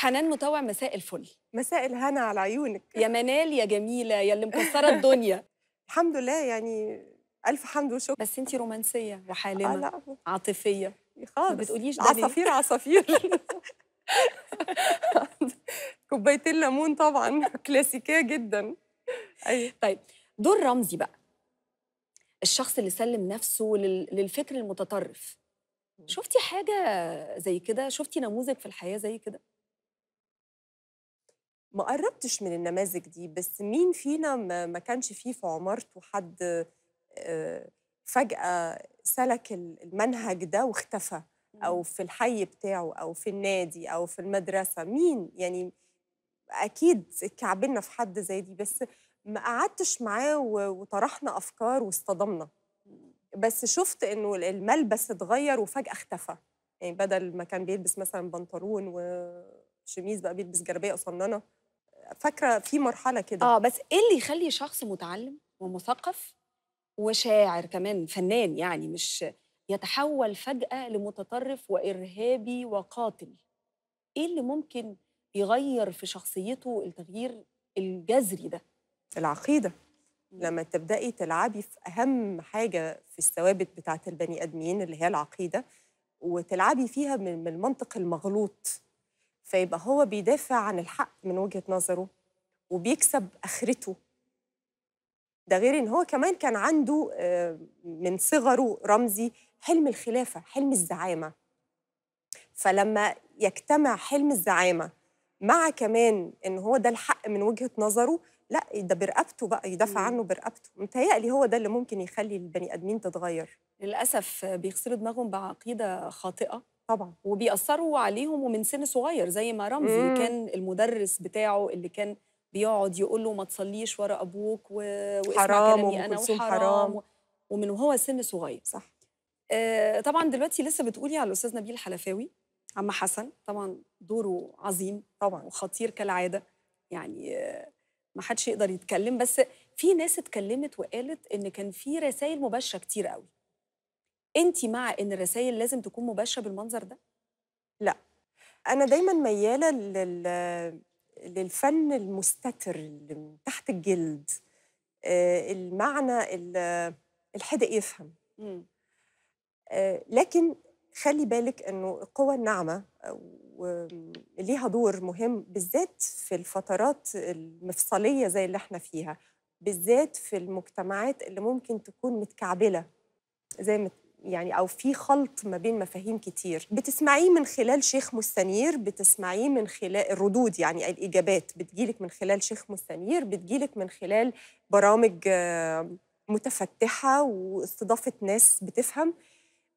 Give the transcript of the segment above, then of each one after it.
حنان مطوع مساء الفل مساء الهنا على عيونك يا منال يا جميله يا اللي مكسره الدنيا الحمد لله يعني الف حمد وشكر بس انت رومانسيه وحالمه آه لا. عاطفيه خالص ما بتقوليش ده عصافير عصافير كوبايتين ليمون طبعا كلاسيكيه جدا ايوه طيب دور رمزي بقى الشخص اللي سلم نفسه للفكر المتطرف شفتي حاجه زي كده شفتي نموذج في الحياه زي كده ما قربتش من النماذج دي بس مين فينا ما كانش فيه في عمارته حد آه، فجأة سلك المنهج ده واختفى أو في الحي بتاعه أو في النادي أو في المدرسة مين يعني أكيد اتكعبلنا في حد زي دي بس ما قعدتش معاه وطرحنا أفكار واصطدمنا بس شفت إنه الملبس اتغير وفجأة اختفى يعني بدل ما كان بيلبس مثلا بنطلون وشميز بقى بيلبس جلابية قصننة فاكره في مرحله كده اه بس ايه اللي يخلي شخص متعلم ومثقف وشاعر كمان فنان يعني مش يتحول فجاه لمتطرف وارهابي وقاتل ايه اللي ممكن يغير في شخصيته التغيير الجذري ده العقيده لما تبدأي تلعبي في أهم حاجة في الثوابت بتاعت البني آدمين اللي هي العقيدة وتلعبي فيها من المنطق المغلوط فيبقى هو بيدافع عن الحق من وجهه نظره وبيكسب اخرته ده غير ان هو كمان كان عنده آه، من صغره رمزي حلم الخلافه حلم الزعامه فلما يجتمع حلم الزعامه مع كمان ان هو ده الحق من وجهه نظره لا ده برقبته بقى يدافع عنه برقبته متهيألي هو ده اللي ممكن يخلي البني ادمين تتغير للاسف بيغسلوا دماغهم بعقيده خاطئه طبعا وبيأثروا عليهم ومن سن صغير زي ما رمزي مم. كان المدرس بتاعه اللي كان بيقعد يقول له ما تصليش ورا ابوك و... حرام انا وحرام حرام. و... ومن وهو سن صغير صح آه طبعا دلوقتي لسه بتقولي على الاستاذ نبيل الحلفاوي عم حسن طبعا دوره عظيم طبعا وخطير كالعاده يعني آه ما حدش يقدر يتكلم بس في ناس اتكلمت وقالت ان كان في رسائل مباشره كتير قوي انت مع ان الرسائل لازم تكون مباشره بالمنظر ده لا انا دايما مياله لل... للفن المستتر اللي تحت الجلد آه، المعنى الحد يفهم آه، لكن خلي بالك انه القوى الناعمه آه، ليها دور مهم بالذات في الفترات المفصليه زي اللي احنا فيها بالذات في المجتمعات اللي ممكن تكون متكعبله زي يعني او في خلط ما بين مفاهيم كتير بتسمعيه من خلال شيخ مستنير بتسمعيه من خلال الردود يعني الاجابات بتجيلك من خلال شيخ مستنير بتجيلك من خلال برامج آه، متفتحه واستضافه ناس بتفهم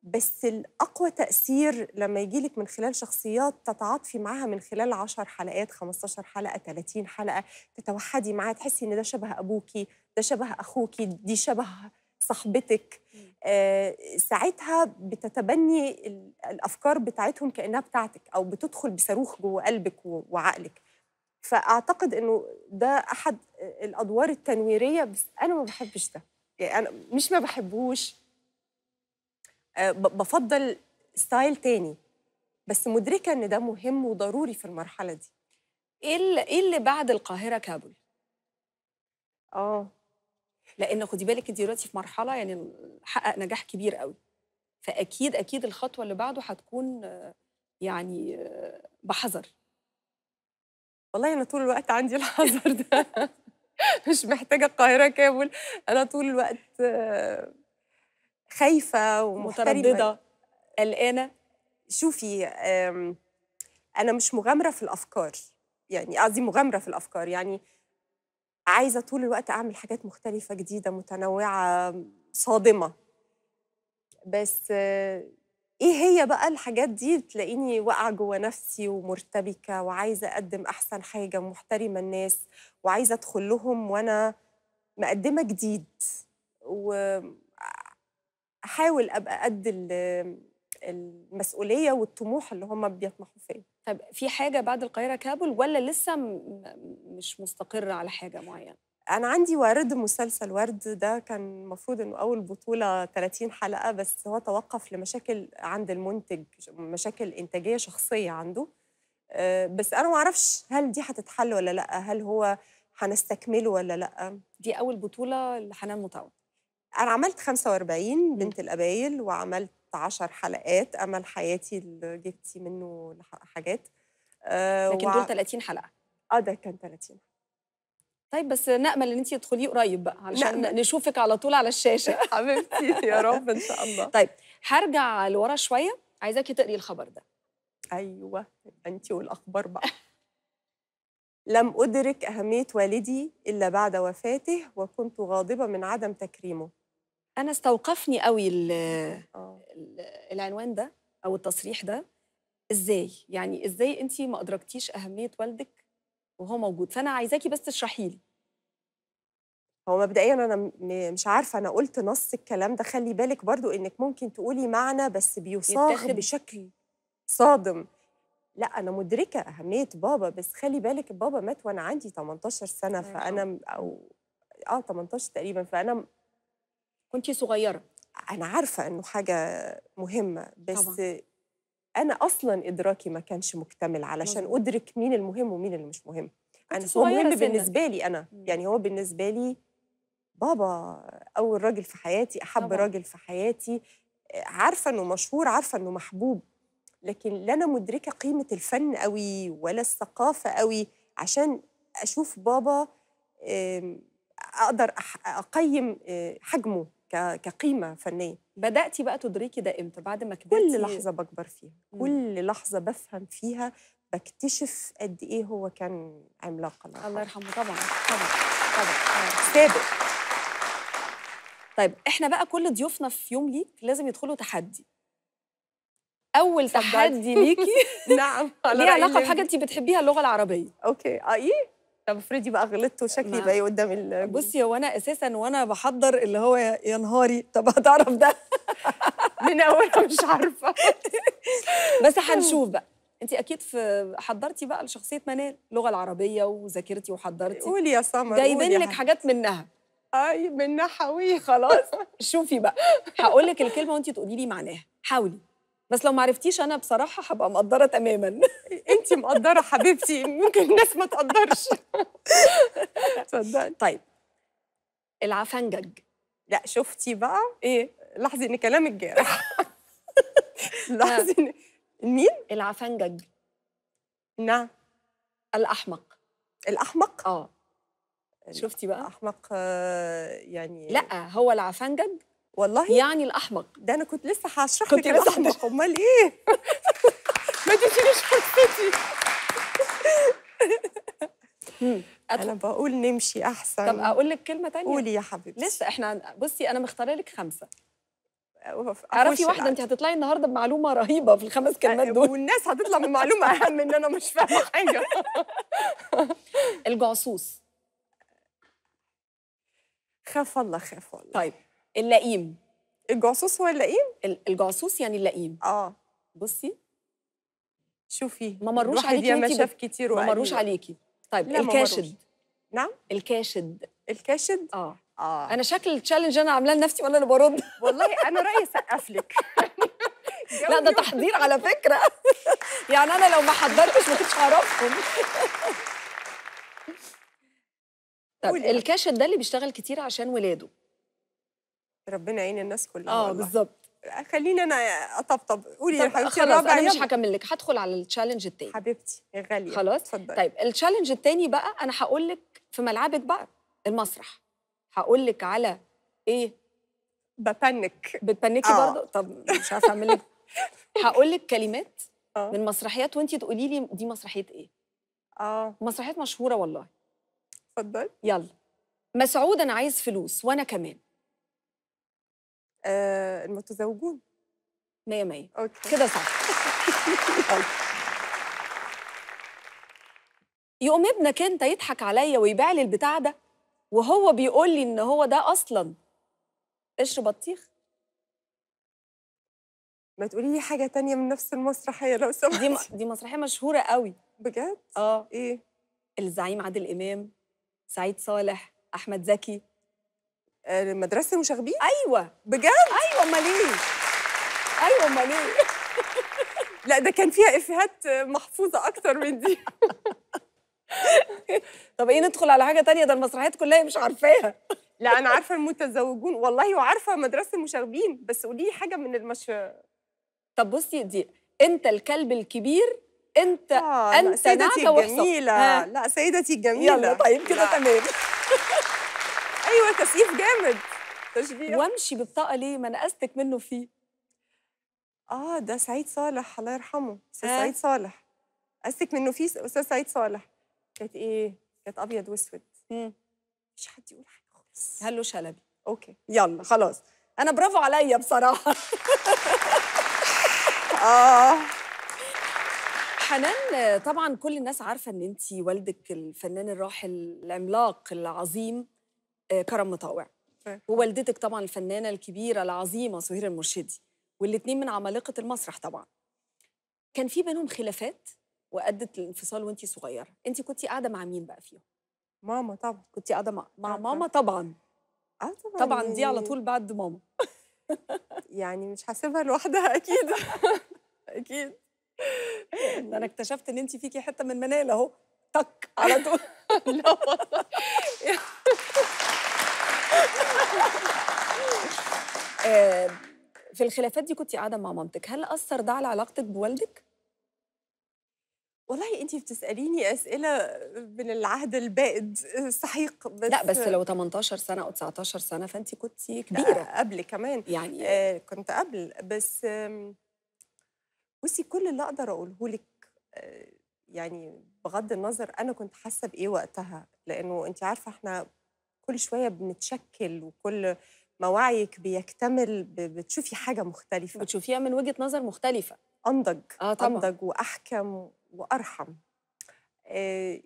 بس الاقوى تاثير لما يجيلك من خلال شخصيات تتعاطفي معاها من خلال 10 حلقات 15 حلقه 30 حلقه تتوحدي معاها تحسي ان ده شبه ابوكي ده شبه اخوكي دي شبه صاحبتك آه، ساعتها بتتبني الافكار بتاعتهم كانها بتاعتك او بتدخل بصاروخ جوه قلبك وعقلك فاعتقد انه ده احد آه، الادوار التنويريه بس انا ما بحبش ده يعني انا مش ما بحبهوش آه، بفضل ستايل تاني بس مدركه ان ده مهم وضروري في المرحله دي ايه, إيه اللي بعد القاهره كابول اه لان خدي بالك انت دلوقتي في مرحله يعني حقق نجاح كبير قوي فاكيد اكيد الخطوه اللي بعده هتكون يعني بحذر والله انا طول الوقت عندي الحذر ده مش محتاجه القاهره كامل انا طول الوقت خايفه ومتردده قلقانه شوفي انا مش مغامره في الافكار يعني قصدي مغامره في الافكار يعني عايزه طول الوقت اعمل حاجات مختلفه جديده متنوعه صادمه بس ايه هي بقى الحاجات دي تلاقيني واقعه جوه نفسي ومرتبكه وعايزه اقدم احسن حاجه ومحترمه الناس وعايزه ادخل لهم وانا مقدمه جديد واحاول ابقى قد المسؤوليه والطموح اللي هم بيطمحوا فيه طب في حاجه بعد القاهره كابل ولا لسه مش مستقره على حاجه معينه انا عندي ورد مسلسل ورد ده كان المفروض انه اول بطوله 30 حلقه بس هو توقف لمشاكل عند المنتج مشاكل انتاجيه شخصيه عنده آه، بس انا ما اعرفش هل دي هتتحل ولا لا هل هو هنستكمله ولا لا دي اول بطوله لحنان مطاوع انا عملت 45 بنت القبايل وعملت 16 حلقات امل حياتي اللي جبتي منه حاجات آه لكن و... دول 30 حلقه اه ده كان 30 طيب بس نامل ان انت تدخليه قريب بقى علشان نأمل. نشوفك على طول على الشاشه حبيبتي يا رب ان شاء الله طيب هرجع لورا شويه عايزاكي تقري الخبر ده ايوه انت والاخبار بقى لم أدرك أهمية والدي إلا بعد وفاته وكنت غاضبة من عدم تكريمه انا استوقفني قوي آه. العنوان ده او التصريح ده ازاي يعني ازاي انت ما ادركتيش اهميه والدك وهو موجود فانا عايزاكي بس تشرحي لي هو مبدئيا انا مش عارفه انا قلت نص الكلام ده خلي بالك برضو انك ممكن تقولي معنى بس بيصاغ بشكل صادم لا انا مدركه اهميه بابا بس خلي بالك بابا مات وانا عندي 18 سنه فانا او اه 18 تقريبا فانا كنت صغيره انا عارفه انه حاجه مهمه بس طبعا. انا اصلا ادراكي ما كانش مكتمل علشان مزبوط. ادرك مين المهم ومين اللي مش مهم انا هو مهم سنة. بالنسبه لي انا مم. يعني هو بالنسبه لي بابا اول راجل في حياتي احب طبعا. راجل في حياتي عارفه انه مشهور عارفه انه محبوب لكن لا انا مدركه قيمه الفن قوي ولا الثقافه قوي عشان اشوف بابا اقدر اقيم آه، حجمه كقيمه فنيه بداتي بقى تدركي ده امتى بعد ما كبرتي كل لحظه بكبر فيها مم. كل لحظه بفهم فيها بكتشف قد ايه هو كان عملاق الله, الله يرحمه طبعا طبعا طبعا سابق طيب احنا بقى كل ضيوفنا في يوم ليك لازم يدخلوا تحدي اول تحدي ليكي نعم ليه علاقه بحاجه انت بتحبيها اللغه العربيه اوكي اه ايه طب افرضي بقى غلطت وشكلي نعم. بقى إيه قدام بصي هو انا اساسا وانا بحضر اللي هو يا نهاري طب هتعرف ده من اول مش عارفه بس هنشوف بقى انت اكيد في حضرتي بقى لشخصيه منال اللغه العربيه وذاكرتي وحضرتي قولي يا سمر جايبين لك حاجات منها اي منها حوي خلاص شوفي بقى هقول لك الكلمه وانت تقولي لي معناها حاولي بس لو ما عرفتيش انا بصراحه هبقى مقدره تماما انت مقدره حبيبتي ممكن الناس ما تقدرش تصدقي طيب العفنجج لا شفتي بقى ايه لاحظي ان كلامك جارح لاحظي ان مين العفنجج نعم الاحمق الاحمق اه شفتي بقى احمق آه، يعني لا هو العفنجج والله يعني الاحمق ده انا كنت لسه هشرح لك الاحمق امال ايه ما تشيليش فرصتي انا بقول نمشي احسن طب اقول لك كلمه تانية قولي يا حبيبتي لسه احنا بصي انا مختاره لك خمسه عرفي واحده انت هتطلعي النهارده بمعلومه رهيبه في الخمس كلمات دول والناس هتطلع بمعلومه اهم ان انا مش فاهمه حاجه الجعصوص خاف الله خاف الله طيب اللئيم الجاسوس هو اللئيم الجاسوس يعني اللئيم اه بصي شوفي ما مروش عليكي ما شاف كتير ما مروش عليكي طيب الكاشد نعم الكاشد الكاشد اه اه انا شكل التشالنج انا عاملاه لنفسي ولا انا برد والله انا رايي اسقف لك يعني لا ده تحضير على فكره يعني انا لو ما حضرتش ما كنتش هعرفكم طب الكاشد ده اللي بيشتغل كتير عشان ولاده ربنا يعين الناس كلها اه بالظبط خليني انا اطبطب قولي يا حبيبتي الرابع انا مش هكمل لك هدخل على التشالنج التاني حبيبتي يا غاليه خلاص اتفضلي طيب التشالنج التاني بقى انا هقول لك في ملعبك بقى المسرح هقول لك على ايه بتنك بتبنكي آه. برضه طب مش عارفه اعمل لك هقول لك كلمات آه. من مسرحيات وانت تقولي لي دي مسرحيه ايه اه مسرحيات مشهوره والله اتفضلي يلا مسعود انا عايز فلوس وانا كمان آه، المتزوجون مية مية أوكي كده صح طيب. يقوم ابنك انت يضحك عليا ويبيع لي البتاع ده وهو بيقول لي ان هو ده اصلا قشر بطيخ ما تقولي لي حاجه تانية من نفس المسرحيه لو سمحتي دي م... دي مسرحيه مشهوره قوي بجد اه ايه الزعيم عادل امام سعيد صالح احمد زكي آه، مدرسه المشاغبين؟ ايوه بجد ايوه امال ايه ايوه امال ايه لا ده كان فيها افيهات محفوظه اكتر من دي طب ايه ندخل على حاجه تانية ده المسرحيات كلها مش عارفاها لا انا عارفه المتزوجون والله وعارفه مدرسه المشاغبين بس قولي حاجه من المش طب بصي دي انت الكلب الكبير انت آه انت سيدتي الجميله لا سيدتي الجميله طيب كده تمام ايوه تسقيف جامد تشبيه وامشي بالطاقه ليه ما انا منه فيه اه ده سعيد صالح الله يرحمه استاذ آه. سعيد صالح قصدك منه فيه استاذ سعيد صالح كانت ايه كانت ابيض واسود مش حد يقول حاجه خالص هلو شلبي اوكي يلا خلاص انا برافو عليا بصراحه اه حنان طبعا كل الناس عارفه ان انت والدك الفنان الراحل العملاق العظيم آه، كرم مطاوع ووالدتك طبعا الفنانه الكبيره العظيمه سهير المرشدي والاثنين من عمالقه المسرح طبعا كان في بينهم خلافات وادت للانفصال وانت صغيره انت كنت قاعده مع مين بقى فيهم ماما طبعا كنت قاعده مع, مع آه، ماما طبعا اه طبعا طبعا دي على يعني طول بعد ماما يعني مش هسيبها لوحدها اكيد اكيد ده انا يعني اكتشفت ان انت فيكي حته من منال اهو تك على طول آه، في الخلافات دي كنت قاعده مع مامتك هل اثر ده على علاقتك بوالدك والله انت بتساليني اسئله من العهد البائد السحيق بس لا بس لو 18 سنه او 19 سنه فانت كنت كبيره آه، قبل كمان يعني آه كنت قبل بس بصي كل اللي اقدر اقوله لك آه، يعني بغض النظر انا كنت حاسه بايه وقتها لانه انت عارفه احنا كل شويه بنتشكل وكل ما وعيك بيكتمل بتشوفي حاجه مختلفه بتشوفيها من وجهه نظر مختلفه انضج آه طبعًا. انضج واحكم وارحم آه،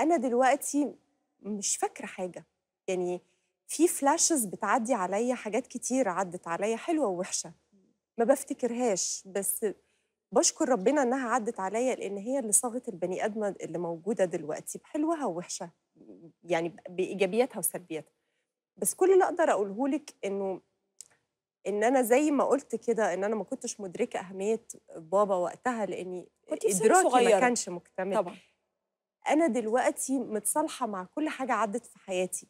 انا دلوقتي مش فاكره حاجه يعني في فلاشز بتعدي عليا حاجات كتير عدت عليا حلوه ووحشه ما بفتكرهاش بس بشكر ربنا انها عدت عليا لان هي اللي صاغت البني ادمه اللي موجوده دلوقتي بحلوها ووحشها يعني بايجابياتها وسلبياتها بس كل اللي اقدر اقوله لك انه ان انا زي ما قلت كده ان انا ما كنتش مدركه اهميه بابا وقتها لاني ادراكي ما كانش مكتمل طبعا انا دلوقتي متصالحه مع كل حاجه عدت في حياتي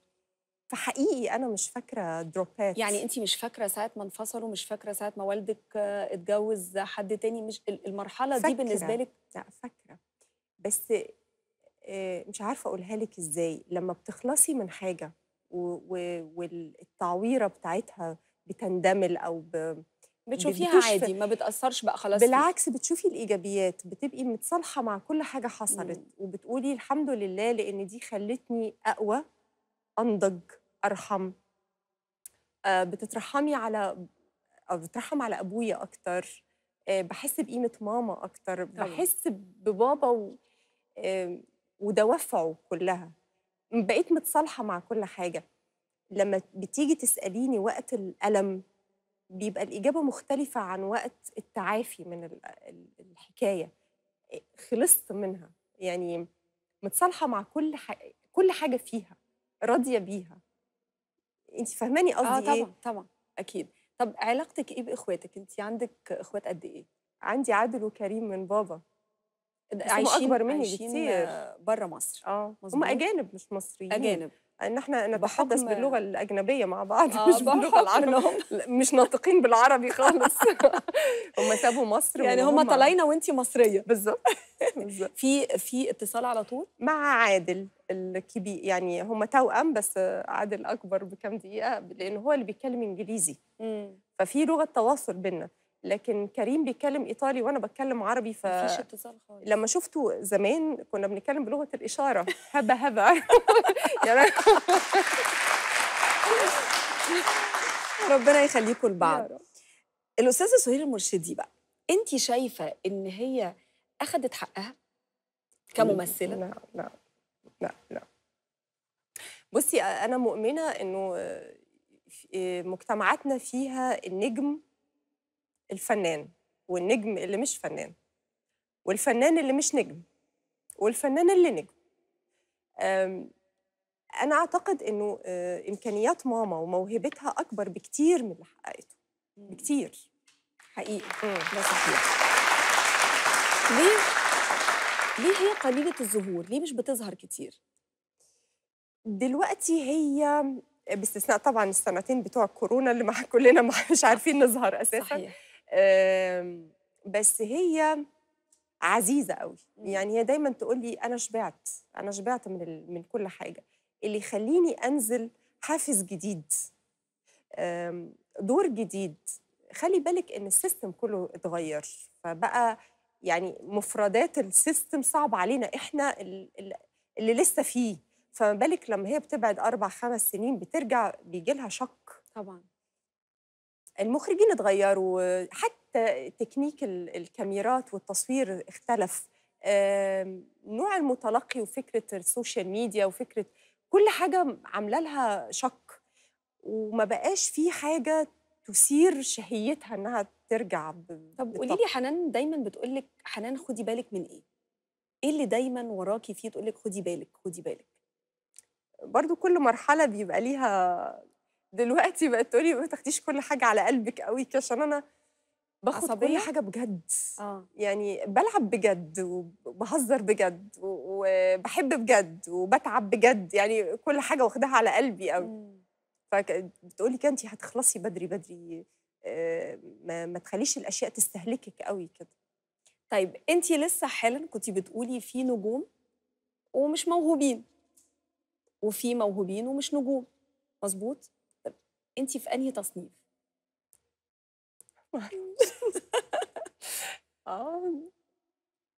فحقيقي انا مش فاكره دروبات يعني انت مش فاكره ساعه ما انفصلوا مش فاكره ساعه ما والدك اتجوز حد تاني مش المرحله فكرة. دي بالنسبه لك لا فاكره بس آه، مش عارفه اقولها لك ازاي لما بتخلصي من حاجه والتعويره بتاعتها بتندمل او ب... بتشوفيها عادي ما بتاثرش بقى خلاص بالعكس بتشوفي الايجابيات بتبقي متصالحه مع كل حاجه حصلت وبتقولي الحمد لله لان دي خلتني اقوى انضج ارحم آه بتترحمي على أو بترحم على ابويا اكتر آه بحس بقيمه ماما اكتر طبعا. بحس ببابا و... آه ودوافعه كلها بقيت متصالحه مع كل حاجه لما بتيجي تساليني وقت الالم بيبقى الاجابه مختلفه عن وقت التعافي من الحكايه إيه، خلصت منها يعني متصالحه مع كل حاجة كل حاجه فيها راضيه بيها انت فاهماني قصدي اه طبعا ايه؟ طبعا اكيد طب علاقتك ايه باخواتك انت عندك اخوات قد ايه عندي عادل وكريم من بابا عايشين اكبر مني عايشين برا بره مصر اه هم اجانب مش مصريين اجانب ان احنا نتحدث باللغه الاجنبيه مع بعض آه مش باللغه العربيه مش ناطقين بالعربي خالص هم سابوا مصر يعني هم طالعين وانت مصريه بالظبط في في اتصال على طول مع عادل الكبير يعني هم توأم بس عادل اكبر بكام دقيقه لان هو اللي بيتكلم انجليزي ففي لغه تواصل بينا لكن كريم بيتكلم ايطالي وانا بتكلم عربي ف مفيش اتصال خالص لما شفته زمان كنا بنتكلم بلغه الاشاره هبه هبه ربنا يخليكم لبعض الاستاذه سهير المرشدي بقى انت شايفه ان هي اخذت حقها كممثله لا لا لا لا بصي انا مؤمنه انه آه، آه، مجتمعاتنا فيها النجم الفنان والنجم اللي مش فنان والفنان اللي مش نجم والفنان اللي نجم أنا أعتقد إنه آه، إمكانيات ماما وموهبتها أكبر بكتير من اللي حققته بكتير حقيقي ليه ليه هي قليلة الظهور؟ ليه مش بتظهر كتير؟ دلوقتي هي باستثناء طبعا السنتين بتوع الكورونا اللي مع كلنا مش عارفين نظهر اساسا صحيح. بس هي عزيزه قوي يعني هي دايما تقول لي انا شبعت انا شبعت من من كل حاجه اللي يخليني انزل حافز جديد دور جديد خلي بالك ان السيستم كله اتغير فبقى يعني مفردات السيستم صعب علينا احنا اللي لسه فيه فما بالك لما هي بتبعد اربع خمس سنين بترجع بيجي لها شك طبعا المخرجين اتغيروا حتى تكنيك الكاميرات والتصوير اختلف نوع المتلقي وفكره السوشيال ميديا وفكره كل حاجه عامله لها شك وما بقاش في حاجه تثير شهيتها انها ترجع طب قولي لي حنان دايما بتقول لك حنان خدي بالك من ايه؟ ايه اللي دايما وراكي فيه تقول لك خدي بالك خدي بالك؟ برضو كل مرحله بيبقى ليها دلوقتي بقت تقولي ما تاخديش كل حاجه على قلبك قوي عشان انا باخد عصبية. كل حاجه بجد آه. يعني بلعب بجد وبهزر بجد وبحب بجد وبتعب بجد يعني كل حاجه واخداها على قلبي قوي فبتقولي كده انت هتخلصي بدري بدري آه، ما, ما تخليش الاشياء تستهلكك قوي كده طيب انت لسه حالا كنت بتقولي في نجوم ومش موهوبين وفي موهوبين ومش نجوم مظبوط انت في انهي تصنيف؟ اه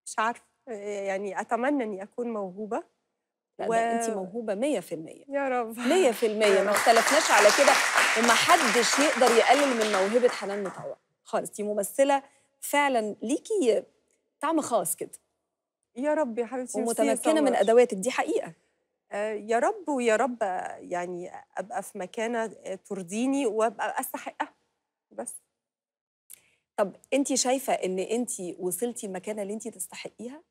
مش عارفه يعني اتمنى اني اكون موهوبه و... انت موهوبه 100% يا رب 100% ما اختلفناش على كده وما حدش يقدر يقلل من موهبه حنان مطوع خالص دي ممثله فعلا ليكي طعم خاص كده يا رب يا حبيبتي ومتمكنه من ادواتك دي حقيقه آه، يا رب ويا رب يعني ابقى في مكانه آه، ترضيني وابقى استحقها بس طب انت شايفه ان انت وصلتي المكانه اللي انت تستحقيها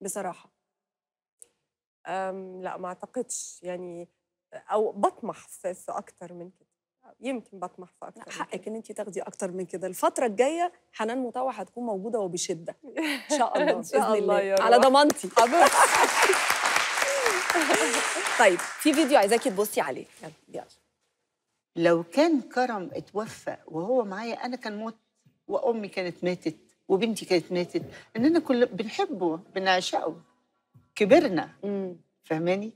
بصراحه أم لا ما اعتقدش يعني آه، او بطمح في, في اكتر من كده يمكن بطمح في اكتر حقك ان انت تاخدي اكتر من كده الفتره الجايه حنان مطوع هتكون موجوده وبشده ان شاء الله ان شاء الله, الله على ضمانتي طيب في فيديو عايزاكي تبصي عليه يلا يلا لو كان كرم اتوفى وهو معايا انا كان موت وامي كانت ماتت وبنتي كانت ماتت اننا كل بنحبه بنعشقه كبرنا فهماني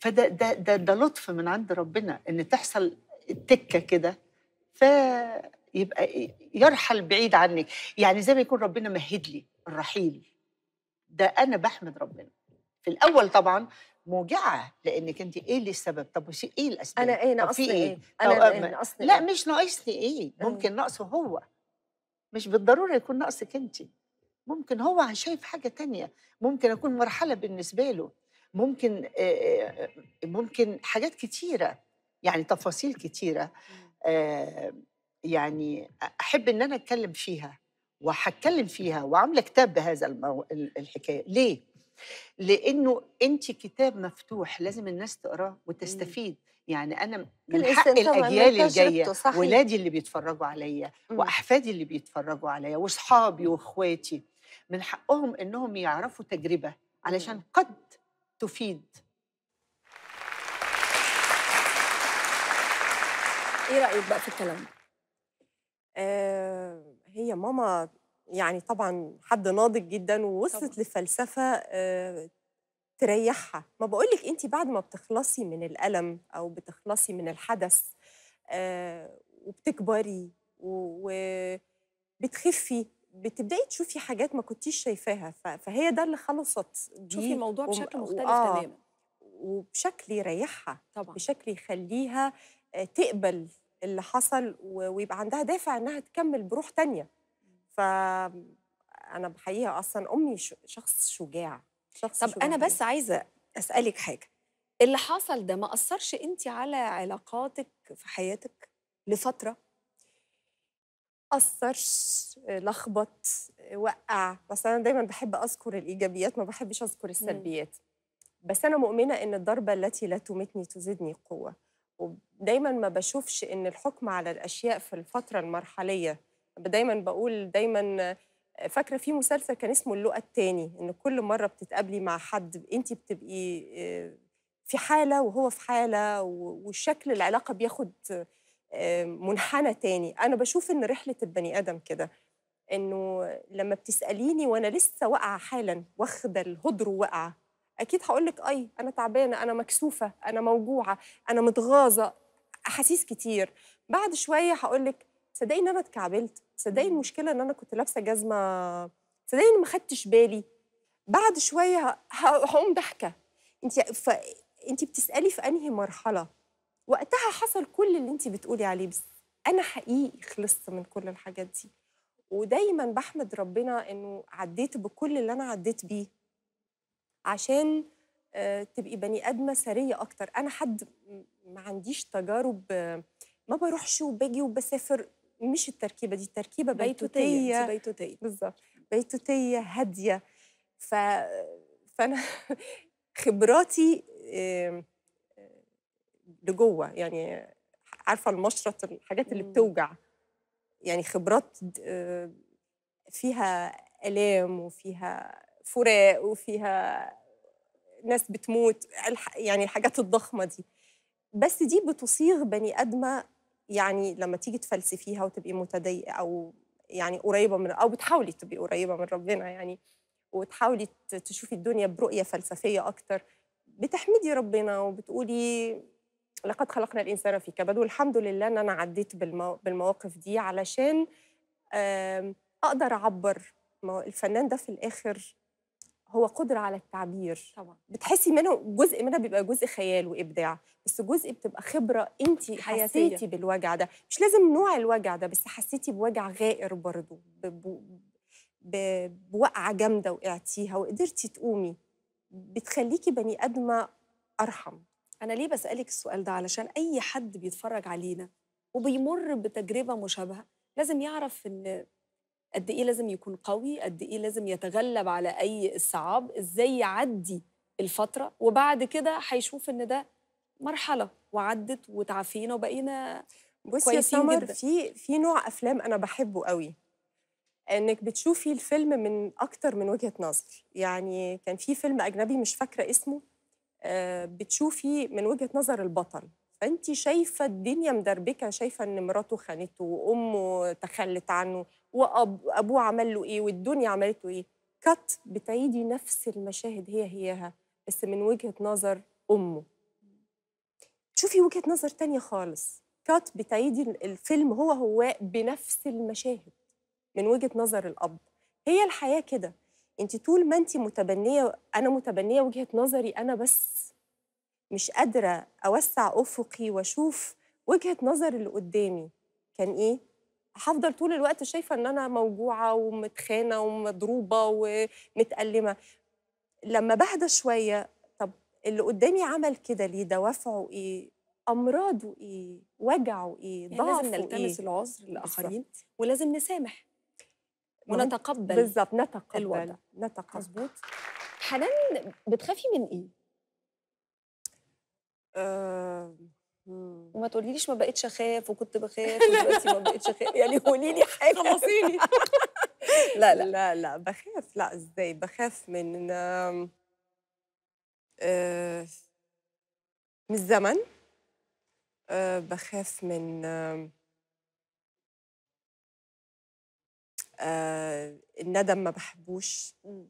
فده ده ده ده لطف من عند ربنا ان تحصل التكه كده فيبقى يرحل بعيد عنك يعني زي ما يكون ربنا مهد لي الرحيل ده انا بحمد ربنا في الاول طبعا موجعه لانك انت ايه اللي السبب طب وش ايه الاسباب انا ايه ناقصني ايه, إيه؟ انا إيه؟ ناقصني لا إيه؟ مش ناقصني ايه أمم. ممكن ناقصه هو مش بالضروره يكون ناقصك انت ممكن هو شايف حاجه تانية ممكن اكون مرحله بالنسبه له ممكن ممكن حاجات كتيره يعني تفاصيل كتيره أمم. يعني احب ان انا اتكلم فيها وهتكلم فيها وعامله كتاب بهذا الحكايه ليه لانه انت كتاب مفتوح لازم الناس تقراه إمم. وتستفيد يعني انا من حق الاجيال الجايه ولادي اللي بيتفرجوا عليا إمم. واحفادي اللي بيتفرجوا عليا واصحابي إمم. واخواتي من حقهم انهم يعرفوا تجربه علشان قد تفيد ايه رايك بقى في الكلام آه هي ماما يعني طبعا حد ناضج جدا ووصلت طبعا. لفلسفه آه، تريحها ما بقولك انت بعد ما بتخلصي من الالم او بتخلصي من الحدث آه، وبتكبري وبتخفي بتبداي تشوفي حاجات ما كنتيش شايفاها فهي ده اللي خلصت تشوفي الموضوع بشكل مختلف آه تماما وبشكل يريحها طبعا بشكل يخليها آه، تقبل اللي حصل ويبقى عندها دافع انها تكمل بروح تانية فأنا بحقيقة أصلا أمي شخص شجاع شخص طب شجاع أنا بس عايزة أسألك حاجة اللي حصل ده ما أثرش أنت على علاقاتك في حياتك لفترة؟ أثرش لخبط وقع بس أنا دايما بحب أذكر الإيجابيات ما بحبش أذكر السلبيات بس أنا مؤمنة إن الضربة التي لا تمتني تزيدني قوة ودايما ما بشوفش إن الحكم على الأشياء في الفترة المرحلية دايما بقول دايما فاكره في مسلسل كان اسمه اللقى التاني ان كل مره بتتقابلي مع حد انت بتبقي آه، في حاله وهو في حاله وشكل العلاقه بياخد آه، منحنى تاني انا بشوف ان رحله البني ادم كده انه لما بتساليني وانا لسه واقعه حالا واخده الهدر واقعه اكيد هقول لك اي انا تعبانه انا مكسوفه انا موجوعه انا متغاظه احاسيس كتير بعد شويه هقول لك صدقي ان انا اتكعبلت صدقي المشكله ان انا كنت لابسه جزمه صدقي ان ما خدتش بالي بعد شويه هقوم ضحكه انت ف... انت بتسالي في انهي مرحله وقتها حصل كل اللي انت بتقولي عليه بس انا حقيقي خلصت من كل الحاجات دي ودايما بحمد ربنا انه عديت بكل اللي انا عديت بيه عشان آه، تبقي بني ادمه سريه اكتر انا حد ما عنديش تجارب آه، ما بروحش وباجي وبسافر مش التركيبه دي التركيبة بيتوتيه بيتوتيه بالظبط بيتوتيه هاديه ف فانا خبراتي آه، لجوه يعني عارفه المشرط الحاجات اللي بتوجع يعني خبرات آه، فيها الام وفيها فراق وفيها ناس بتموت يعني الحاجات الضخمه دي بس دي بتصيغ بني ادمه يعني لما تيجي تفلسفيها وتبقي متضايقه او يعني قريبه من او بتحاولي تبقي قريبه من ربنا يعني وتحاولي تشوفي الدنيا برؤيه فلسفيه اكتر بتحمدي ربنا وبتقولي لقد خلقنا الانسان في كبد والحمد لله ان انا عديت بالمواقف دي علشان اقدر اعبر ما الفنان ده في الاخر هو قدره على التعبير طبعا بتحسي منه جزء منها بيبقى جزء خيال وابداع بس جزء بتبقى خبره انت حسيتي بالوجع ده مش لازم نوع الوجع ده بس حسيتي بوجع غائر برضه بوقعه جامده وقعتيها وقدرتي تقومي بتخليكي بني ادمه ارحم انا ليه بسالك السؤال ده علشان اي حد بيتفرج علينا وبيمر بتجربه مشابهه لازم يعرف ان قد ايه لازم يكون قوي قد ايه لازم يتغلب على اي صعاب ازاي يعدي الفتره وبعد كده هيشوف ان ده مرحله وعدت وتعافينا وبقينا بصي يا سمر في في نوع افلام انا بحبه قوي انك بتشوفي الفيلم من اكتر من وجهه نظر يعني كان في فيلم اجنبي مش فاكره اسمه آه، بتشوفي من وجهه نظر البطل فانت شايفه الدنيا مدربكه شايفه ان مراته خانته وامه تخلت عنه وابوه عمل له ايه والدنيا عملته ايه كات بتعيدي نفس المشاهد هي هيها بس من وجهه نظر امه تشوفي وجهه نظر تانية خالص كات بتعيدي الفيلم هو هو بنفس المشاهد من وجهه نظر الاب هي الحياه كده انت طول ما انت متبنيه انا متبنيه وجهه نظري انا بس مش قادرة أوسع أفقي وأشوف وجهة نظر اللي قدامي كان إيه؟ هفضل طول الوقت شايفة إن أنا موجوعة ومتخانة ومضروبة ومتألمة لما بهدى شوية طب اللي قدامي عمل كده ليه؟ دوافعه إيه؟ أمراضه إيه؟ وجعه إيه؟ ضعفه يعني لازم نلتمس إيه؟ العذر للآخرين ولازم نسامح ونتقبل بالظبط نتقبل الوضع نتقبل مظبوط حنان بتخافي من إيه؟ آه، وما تقوليليش ما بقتش اخاف وكنت بخاف ودلوقتي ما بقتش اخاف يعني قولي لي حاجه خلصيني لا لا لا لا بخاف لا ازاي بخاف من آه من الزمن آه بخاف من آه الندم ما بحبوش آه،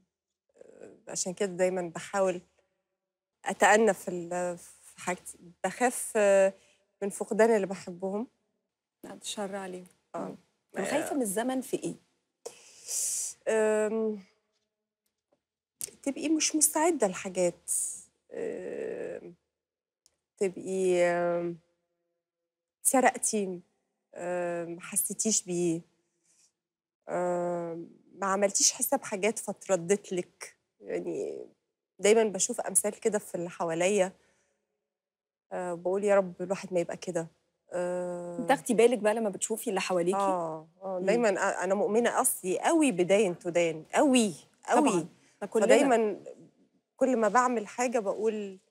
عشان كده دايما بحاول اتأنى في في حاجتي بخاف آه، من فقدان اللي بحبهم لا الشر علي اه خايفه من الزمن في ايه؟ تبقي مش مستعده لحاجات تبقي سرقتي ما حسيتيش بيه ما عملتيش حساب حاجات فتردت لك يعني دايما بشوف امثال كده في اللي حواليا آه، بقول يا رب الواحد ما يبقى كده أه تاخدي بالك بقى لما بتشوفي اللي حواليكي اه اه دايما انا مؤمنه اصلي قوي بداين تدان قوي قوي فدايما كل ما بعمل حاجه بقول